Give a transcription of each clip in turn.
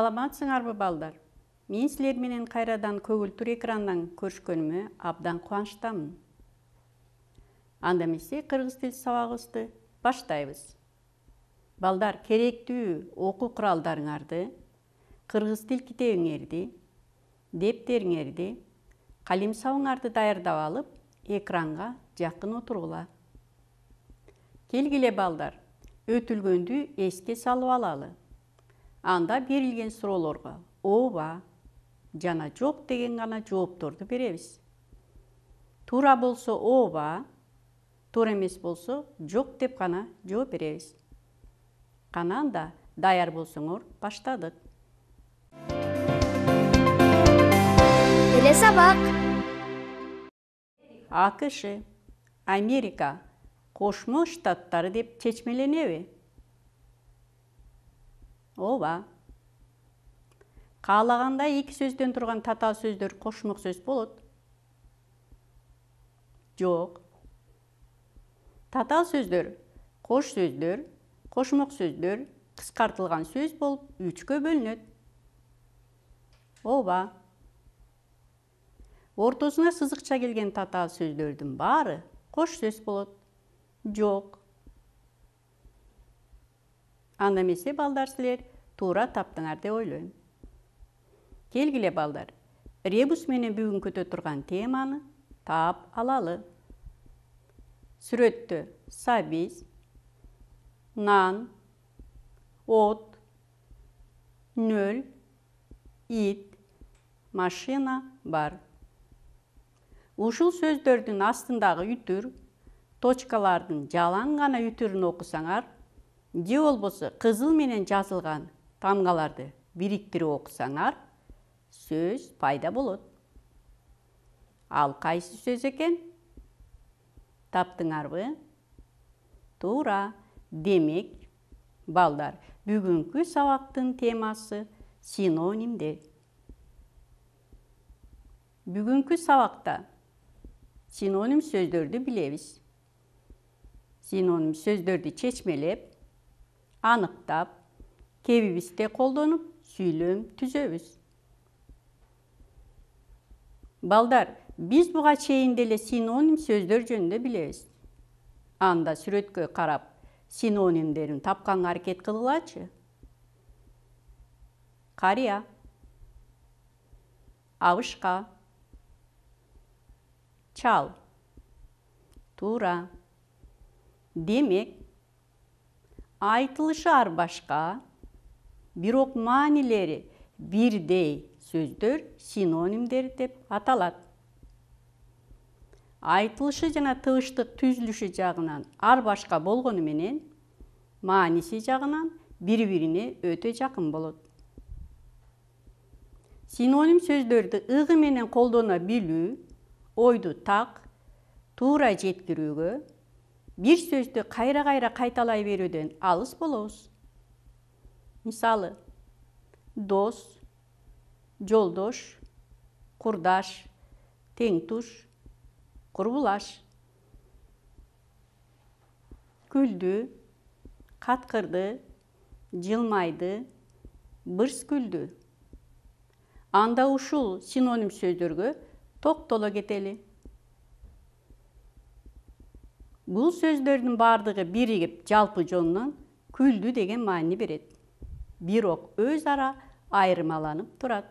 саламатсыңар балдар мен сілер менен қайрадан көгілтір экраннан көрішкеніме абдан қуаныштамын анда эмесе кыргыз тил сабагыбызды баштайбыз балдар керектүү окуу куралдарыңарды кыргыз тил китебиңерди дептериңерди арды дайырдау алып экранға жақын отырғыла. Келгіле балдар, өтілгөнді еске салып алалы анда берілген суроолорго оба жана жоқ деген ғана жоопторду беребиз туура болсо ооба туура эмес болсо жок деп гана жооп беребиз кана анда даяр болсоңор баштадык эле сабак акш америка кошмо штаттары деп чечмеленеби Оба. Қалағанда екі сөзден тұрған тата сөздер кошмок сөз болот Жоқ. тата сөздер қош сөздер, кошмок сөздер қысқартылған сөз болып, үчкө бөлінеді. Оба. Ортосына сызықша келген тата сөздердің баары қош сөз болот Жоқ месе балдар сілер тура таптыңар деп ойлойм келгіле балдар ребус менен бүгін көтө турган теманы тап алалы Сүретті сабез, нан от нөл ит машина бар Ушыл сөздөрдүн астындағы үтүр точкалардын жалаң гана үтүрүн окусаңар Де ол болбосо қызыл менен жазылған тамгаларды бириктирип оқысаңар, сөз пайда болот ал қайсы сөз экен таптыңарбы тура, демек балдар бүгүнкү сауақтың темасы синонимде бүгүнкү сауақта синоним сөздерді билебиз синоним сөздерді чечмелеп Анықтап кебибизди қолданып, сүйлөм түзөбүз балдар биз буга чейин деле синоним сөздөр жөнүндө билебиз анда сүрөткө карап синонимдерин тапканга аракет кылгылачы карыя абышка чал туура демек ар башка бирок маанилери бирдей сөздөр синонимдер деп аталат айтылышы жана тыбыштык түзүлүшү жагынан ар башка болгону менен мааниси жагынан бири бирине өтө жакын болот синоним сөздөрдү ығы менен колдоно билүү ойду так туура жеткирүүгө бір сөзді қайра қайра қайталай беруден алыс болуыз. мысалы дос жолдош құрдаш теңтуш құрбылаш күлді қатқырды жылмайды бырс күлді анда ушул синоним сөздөргө токтоло кетели Бұл сөздердің бардығы бірігіп жалпы жонынан күлді деген мәні береді. оқ өз ара айырмаланып тұрады.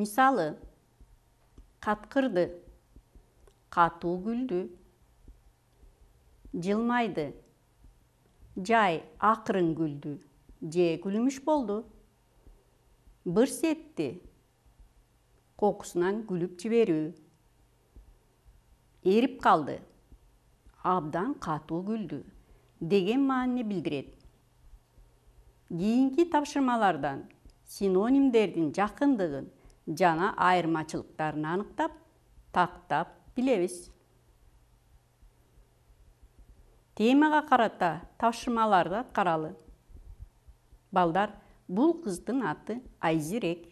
Мисалы, қатқырды, қату күлді, жылмайды, жай ақырын күлді, же күлміш болды. бір сетті, қоқысынан күліп жіберу. Еріп қалды, абдан қату күлді» деген маанини билдирет кийинки тапшырмалардан синонимдердин жакындыгын жана айырмачылыктарын аныктап тактап билебиз темага карата тапшырмаларды қаралы. балдар бұл қыздың аты айзирек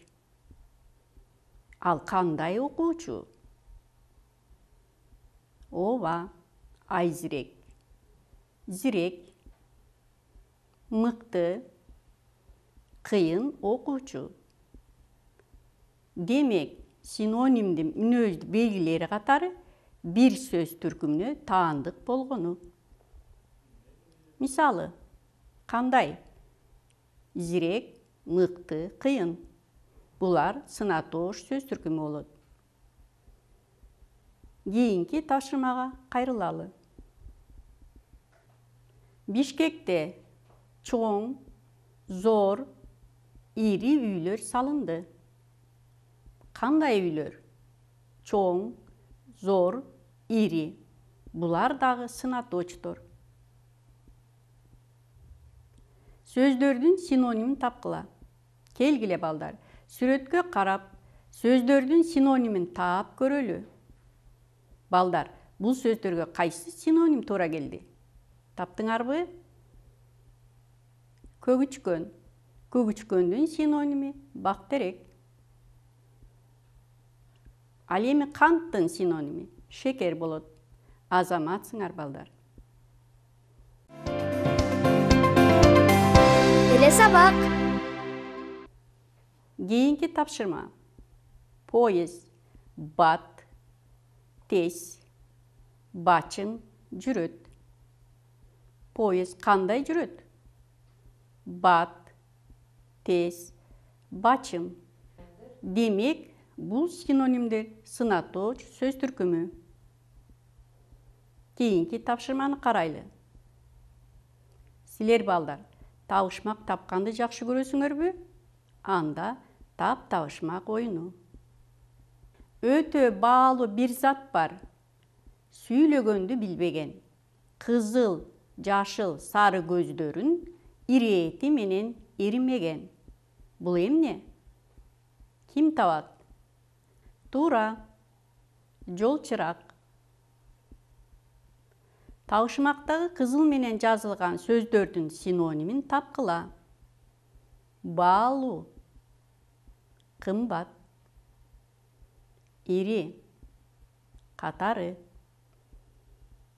ал кандай окуучу ооба айзірек зирек мықты қиын оқушы демек синонимді мүнөзді белгілері қатары бір сөз түркіміне таандық болғаны мисалы қандай зирек мықты қиын бұлар сынатош сөз түркімі болады кейінгі ташырмаға қайрылалы бишкекте чоң зор ири үйлер салынды Кандай үйлер чоң зор ири бұлар дағы сынаточтор сөздердің синонимін тапқыла келгіле балдар сүрөткө қарап сөздердің синонимін таап көрөлү балдар бұл сөздерге қайсы синоним тура келді таптыңарбы көгүчкөн көгүчкөндүн синоними бактерек ал эми канттын синоними шекер болот азаматсыңар балдар эле сабак кийинки тапшырма поезд бат тез бачын жүрөт поезд кандай жүрөт бат тез бачын демек бул синонимдер сынатооч сөз түркүмү кийинки тапшырманы карайлы силер балдар табышмак тапканды жакшы көрөсүңөрбү анда тап табышмак оюну өтө баалуу бир зат бар сүйлөгөндү билбеген кызыл жашыл сары көздөрүн иреети менен ерімеген. бул эмне ким табат туура жол чырак табышмактагы кызыл менен жазылган сөздөрдүн синонимін тапкыла баалуу Кымбат? ири қатары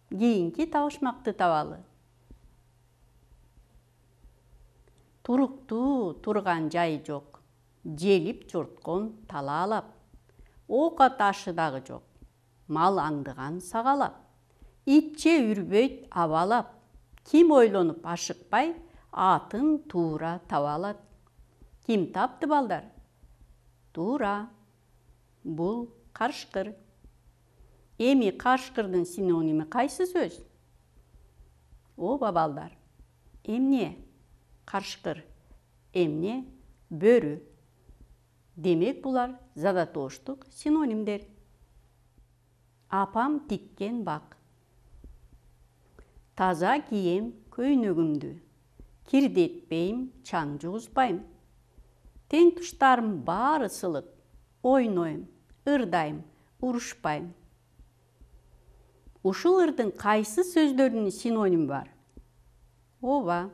кейінгі таушмақты табалы туруктуу турган жай жок желип жорткон талаалап ока ташы дагы жок мал аңдыған сағалап, итче үрбөйт абалап ким ойлонуп ашықпай, атын туура табалат. Кім ким тапты балдар туура бұл, Қаршықыр. Емі қаршқырдың синонимі қайсы сөз О, бабалдар. емне қаршқыр емне бөрі. демек бұлар задатоштық синонимдер апам тиккен бақ таза кием көйнөгімді кирдетпейм чаң жуғызбайм Тен тұштарым бары сылық ойнойм ырдайм ұрышпайым. ушул ырдын қайсы сөздөрүнүн синоним бар Ова,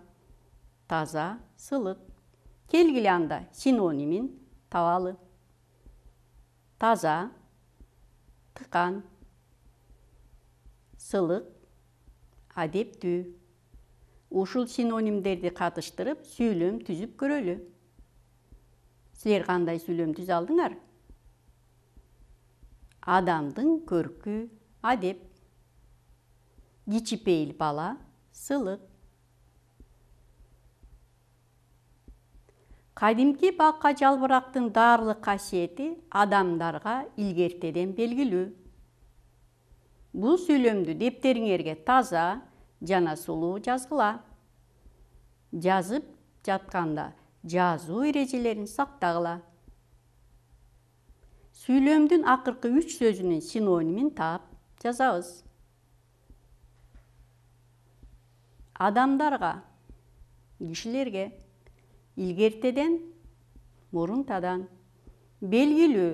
таза сылық. Келгілі анда синонимін табалы таза сылық, адеп түй. Ұшыл синонимдерді қатыштырып, сүйлім түзіп көрөлү Сілер қандай сүйлөм түз алдыңар адамдың көркі адеп. кичипейил бала сылық кадимки бака жалбырактын даарылык касиети адамдарга илгертеден белгилүү Бұл сөйлемді дептериңерге таза жана сулуу жазгыла жазып жатқанда жазу эрежелерин сақтағыла сүйлөмдүн акыркы үч сөзүнүн синонимин таап жазабыз адамдарга кишилерге илгертеден мурунтадан белгилүү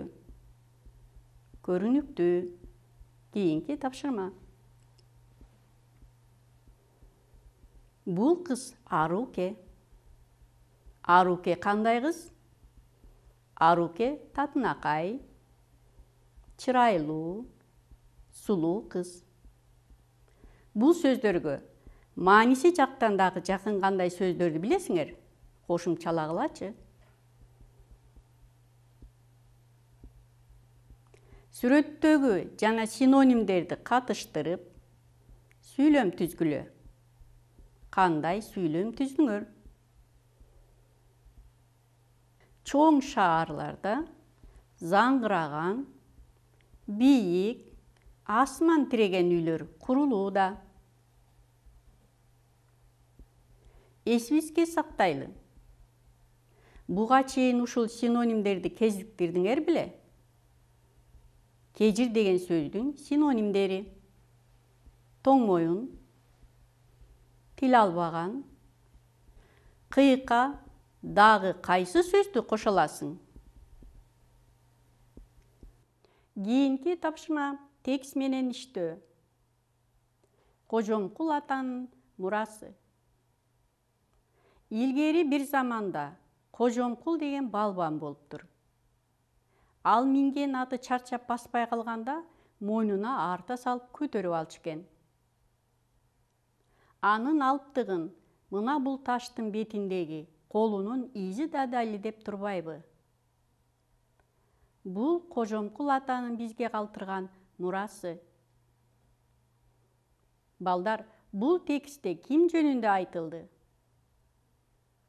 көрүнүктүү кийинки тапшырма бул кыз аруке аруке кандай кыз аруке татынакай чырайлуу сулуу кыз бул сөздөргө мааниси жактан дагы жакын кандай сөздөрдү билесиңер кошумчалагылачы сүрөттөгү жана синонимдерди катыштырып сүйлөм түзгүлө кандай сүйлөм түздүңөр чоң шаарларда заңгыраган бийик асман тиреген үйлөр курулууда эсибизге сактайлы буга чейин ушул синонимдерди кезиктирдиңер беле кежир деген сөздүн синонимдери тоң моюн тил албаган қиыққа, дагы кайсы сөздү кошо аласың Гейінке тапшырма текст менен иштөө кожомкул атанын мурасы илгери бир заманда кожомкул деген балбан болып болуптур ал минген аты чарчап баспай қалғанда мойнуна арта салып көтөрүп алчу анын алыптыгын мына бул таштын бетиндеги колунун изи да деп тұрбайбы. Бұл Қожомкул атаның бізге қалтырған мұрасы. Балдар, бұл текстте кім жөнінде айтылды?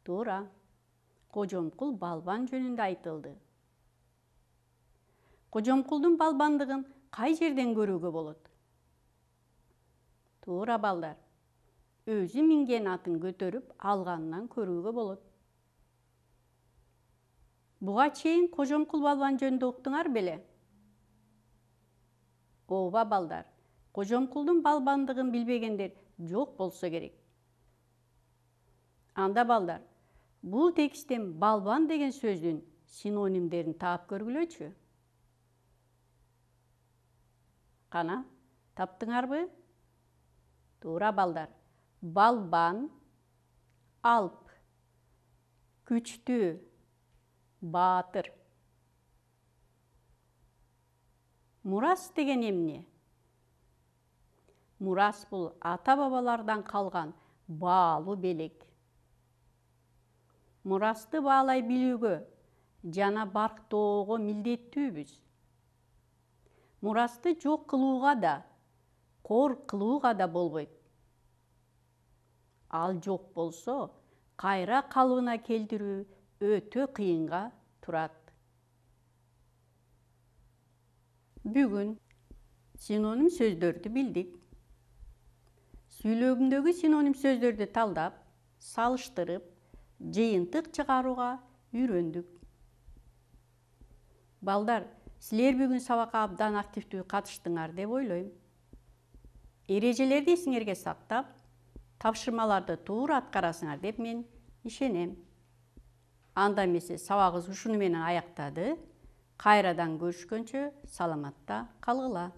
Тура. Қожомкул балбан жөнінде айтылды. Қожомкулдың балбандығын қай жерден көруге болады? Тура балдар. Өзі мінген атын көтеріп алғаннан көруге болады. Бұға чейін қожом құл балбан жөнді ұқтыңар беле? Оба балдар, қожом құлдың балбандығын білбегендер жоқ болса керек. Анда балдар, бұл текстен балбан деген сөздің синонимдерін таап өтші? Қана, таптыңарбы? Тура балдар, балбан, алп, Күчті. баатыр мурас деген эмне мурас бул ата бабалардан калган баалуу белек мурасты баалай билүүгө жана барктоого милдеттүүбүз мурасты жок кылууга да кор кылууга да болбойт ал жок болсо кайра калыбына келтирүү өте қиынға тұрады бүгін синоним сөздерді білдік сөйлегімдегі синоним сөздерді талдап салыштырып жиынтық шығаруға үйрендік балдар сілер бүгін сабаққа абдан активдүү қатыштыңар деп ойлойм Ережелерді эсиңерге сақтап, тапшырмаларды туура аткарасыңар деп мен ишенем анда эмесе сабагыбыз ушуну аяқтады. Қайрадан кайрадан саламатта қалғыла.